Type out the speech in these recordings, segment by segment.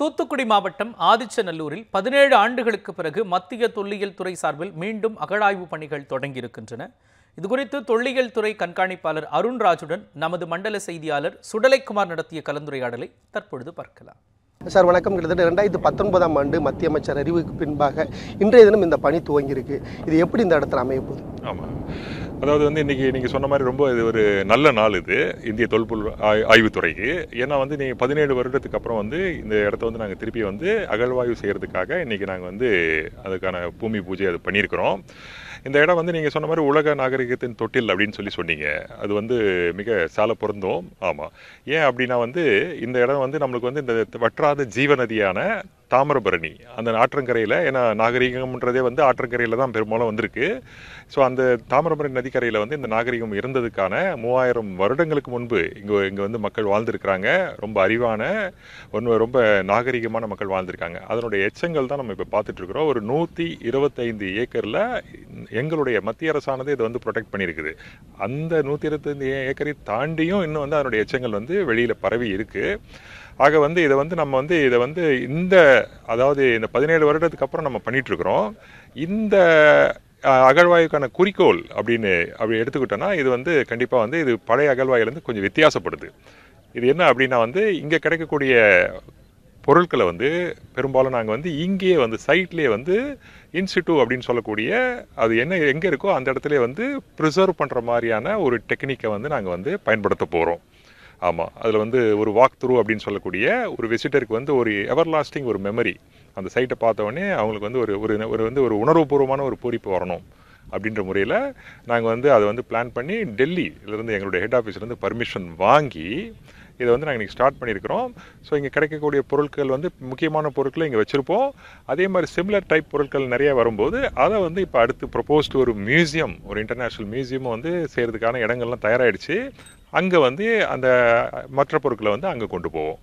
தூத்துக்குடி மாவட்டம் ஆதிச்சநல்லூரில் பதினேழு ஆண்டுகளுக்கு பிறகு மத்திய தொல்லியல் துறை சார்பில் மீண்டும் அகழாய்வு பணிகள் தொடங்கியிருக்கின்றன இதுகுறித்து தொல்லியல் துறை கண்காணிப்பாளர் அருண்ராஜுடன் நமது மண்டல செய்தியாளர் சுடலைக்குமார் நடத்திய கலந்துரையாடலை தற்பொழுது பார்க்கலாம் சார் வணக்கம் கிட்டத்தட்ட ரெண்டாயிரத்து பத்தொன்பதாம் ஆண்டு மத்திய அமைச்சர் அறிவுக்கு பின்பாக இன்றைய தினம் இந்த பணி துவங்கியிருக்கு இது எப்படி இந்த இடத்துல அமைய போகுது ஆமாம் அதாவது வந்து இன்றைக்கி நீங்கள் சொன்ன மாதிரி ரொம்ப இது ஒரு நல்ல நாள் இது இந்திய தொல்பொருள் ஆய் ஆய்வுத்துறைக்கு ஏன்னா வந்து நீங்கள் பதினேழு வருடத்துக்கு அப்புறம் வந்து இந்த இடத்த வந்து நாங்கள் திருப்பி வந்து அகழ்வாய்வு செய்கிறதுக்காக இன்றைக்கி நாங்கள் வந்து அதுக்கான பூமி பூஜை அது பண்ணியிருக்கிறோம் இந்த இடம் வந்து நீங்கள் சொன்ன மாதிரி உலக நாகரிகத்தின் தொட்டில் அப்படின்னு சொல்லி சொன்னீங்க அது வந்து மிக சால பொருந்தும் ஆமாம் ஏன் அப்படின்னா வந்து இந்த இடம் வந்து நம்மளுக்கு வந்து இந்த வற்றாத ஜீவநதியான தாமிரபரணி அந்த ஆற்றங்கரையில் ஏன்னா நாகரிகம்ன்றதே வந்து ஆற்றங்கரையில் தான் பெரும்பாலும் வந்திருக்கு ஸோ அந்த தாமிரபரணி நதிக்கரையில் வந்து இந்த நாகரிகம் இருந்ததுக்கான மூவாயிரம் வருடங்களுக்கு முன்பு இங்கே இங்கே வந்து மக்கள் வாழ்ந்திருக்கிறாங்க ரொம்ப அறிவான ஒன்று ரொம்ப நாகரிகமான மக்கள் வாழ்ந்திருக்காங்க அதனுடைய எச்சங்கள் தான் நம்ம இப்போ பார்த்துட்ருக்குறோம் ஒரு நூற்றி இருபத்தைந்து ஏக்கரில் எங்களுடைய மத்திய அரசானது இதை வந்து ப்ரொடெக்ட் பண்ணியிருக்குது அந்த நூற்றி இருபத்தஞ்சு ஏக்கரை தாண்டியும் இன்னும் வந்து அதனுடைய எச்சங்கள் வந்து வெளியில் பரவி இருக்குது ஆக வந்து இதை வந்து நம்ம வந்து இதை வந்து இந்த அதாவது இந்த பதினேழு வருடத்துக்கு அப்புறம் நம்ம பண்ணிகிட்ருக்குறோம் இந்த அகழ்வாயுக்கான குறிக்கோள் அப்படின்னு அப்படி எடுத்துக்கிட்டோன்னா இது வந்து கண்டிப்பாக வந்து இது பழைய அகழ்வாயிலேருந்து கொஞ்சம் வித்தியாசப்படுது இது என்ன அப்படின்னா வந்து இங்கே கிடைக்கக்கூடிய பொருட்களை வந்து பெரும்பாலும் நாங்கள் வந்து இங்கேயே வந்து சைட்லேயே வந்து இன்ஸ்டியூ அப்படின்னு சொல்லக்கூடிய அது என்ன எங்கே இருக்கோ அந்த இடத்துல வந்து ப்ரிசர்வ் பண்ணுற மாதிரியான ஒரு டெக்னிக்கை வந்து நாங்கள் வந்து பயன்படுத்த போகிறோம் ஆமாம் அதில் வந்து ஒரு வாக் த்ரூ அப்படின்னு சொல்லக்கூடிய ஒரு விசிட்டருக்கு வந்து ஒரு எவர் லாஸ்டிங் ஒரு மெமரி அந்த சைட்டை பார்த்தோடனே அவங்களுக்கு வந்து ஒரு ஒரு வந்து ஒரு உணர்வுபூர்வமான ஒரு பூரிப்பு வரணும் அப்படின்ற முறையில் நாங்கள் வந்து அதை வந்து பிளான் பண்ணி டெல்லியிலேருந்து எங்களுடைய ஹெட் ஆஃபீஸ்லேருந்து பர்மிஷன் வாங்கி இதை வந்து நாங்கள் இன்றைக்கி ஸ்டார்ட் பண்ணியிருக்கிறோம் ஸோ இங்கே கிடைக்கக்கூடிய பொருட்கள் வந்து முக்கியமான பொருட்களை இங்கே வச்சுருப்போம் அதே மாதிரி சிமிலர் டைப் பொருட்கள் நிறைய வரும்போது அதை வந்து இப்போ அடுத்து ப்ரொப்போஸ்ட் ஒரு மியூசியம் ஒரு இன்டர்நேஷ்னல் மியூசியம் வந்து செய்கிறதுக்கான இடங்கள்லாம் தயாராகிடுச்சு அங்கே வந்து அந்த மற்ற பொருட்களை வந்து அங்கே கொண்டு போவோம்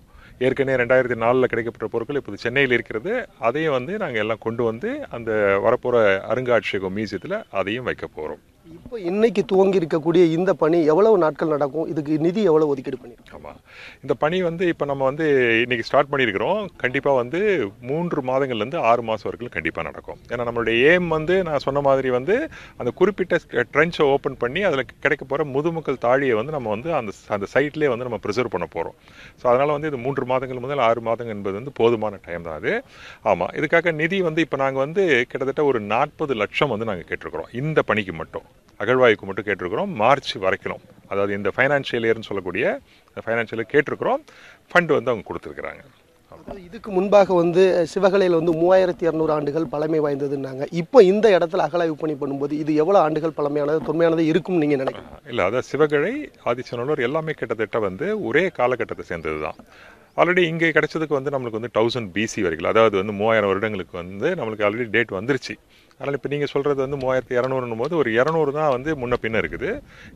ஏற்கனவே ரெண்டாயிரத்தி நாலில் கிடைக்கப்பட்ட பொருட்கள் இப்போது சென்னையில் இருக்கிறது அதையும் வந்து நாங்கள் எல்லாம் கொண்டு வந்து அந்த வரப்போகிற அருங்காட்சியகம் மியூசியத்தில் அதையும் வைக்க போகிறோம் இப்போ இன்னைக்கு துவங்கி இருக்கக்கூடிய இந்த பணி எவ்வளவு நாட்கள் நடக்கும் இதுக்கு நிதி எவ்வளவு ஒதுக்கீடு பண்ணி ஆமாம் இந்த பணி வந்து இப்போ நம்ம வந்து இன்னைக்கு ஸ்டார்ட் பண்ணியிருக்கிறோம் கண்டிப்பாக வந்து மூன்று மாதங்கள்லேருந்து ஆறு மாதம் வரைக்கும் கண்டிப்பாக நடக்கும் ஏன்னா நம்மளுடைய ஏம் வந்து நான் சொன்ன மாதிரி வந்து அந்த குறிப்பிட்ட ட்ரென்ச்சை ஓப்பன் பண்ணி அதில் கிடைக்க போகிற முதுமக்கள் தாழியை வந்து நம்ம வந்து அந்த அந்த சைட்லேயே வந்து நம்ம ப்ரிசர்வ் பண்ண போகிறோம் ஸோ அதனால் வந்து இது மூன்று மாதங்கள் முதல் ஆறு மாதங்கள் என்பது வந்து போதுமான டைம் தான் அது ஆமாம் இதுக்காக நிதி வந்து இப்போ நாங்கள் வந்து கிட்டத்தட்ட ஒரு நாற்பது லட்சம் வந்து நாங்கள் கேட்டிருக்கிறோம் இந்த பணிக்கு மட்டும் அகழ்வாய்க்கு மட்டும் கேட்டிருக்கிறோம் மார்ச் வரைக்கணும் அதாவது இந்த ஃபைனான்ஷியல் இயர்னு சொல்லக்கூடிய இந்த ஃபைனான்ஷியல் கேட்டிருக்கிறோம் ஃபண்டு வந்து அவங்க கொடுத்துருக்குறாங்க இதுக்கு முன்பாக வந்து சிவகலையில் வந்து மூவாயிரத்தி இரநூறு ஆண்டுகள் பழமை வாய்ந்ததுன்னாங்க இப்போ இந்த இடத்துல அகலாய்வு பணி பண்ணும்போது இது எவ்வளோ ஆண்டுகள் பழமையானது தொன்மையானது இருக்கும் நீங்கள் நினைக்கிறீங்க இல்லை அதாவது சிவகழை ஆதிச்சநல்லூர் எல்லாமே கிட்டத்தட்ட வந்து ஒரே காலகட்டத்தை சேர்ந்தது தான் ஆல்ரெடி இங்கே கிடைச்சதுக்கு வந்து நம்மளுக்கு வந்து தௌசண்ட் பிசி வரைக்கும் அதாவது வந்து மூவாயிரம் வருடங்களுக்கு வந்து நம்மளுக்கு ஆல்ரெடி டேட் வந்துருச்சு அதனால் இப்போ நீங்கள் சொல்கிறது வந்து மூவாயிரத்து இரநூறுன்னு போது ஒரு இரநூறு தான் வந்து முன்ன பின்ன இருக்குது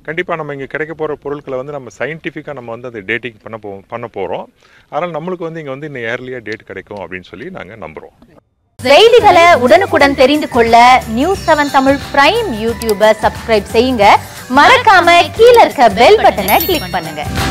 கண்டிப்பாக நம்ம இங்கே கிடைக்க போகிற பொருட்களை வந்து நம்ம சயின்டிஃபிக்காக நம்ம வந்து அதை டேட்டிங் பண்ண போ பண்ண போகிறோம் அதனால் நம்மளுக்கு வந்து இங்கே வந்து இன்னும் ஏர்லியாக டேட் கிடைக்கும் அப்படின்னு சொல்லி நாங்கள் நம்புகிறோம் செய்திகளை உடனுக்குடன் தெரிந்து கொள்ள நியூஸ் செவன் தமிழ் பிரைம் யூடியூபை சப்ஸ்கிரைப் செய்யுங்க மறக்காம கீழே இருக்க பெல் பட்டனை கிளிக் பண்ணுங்க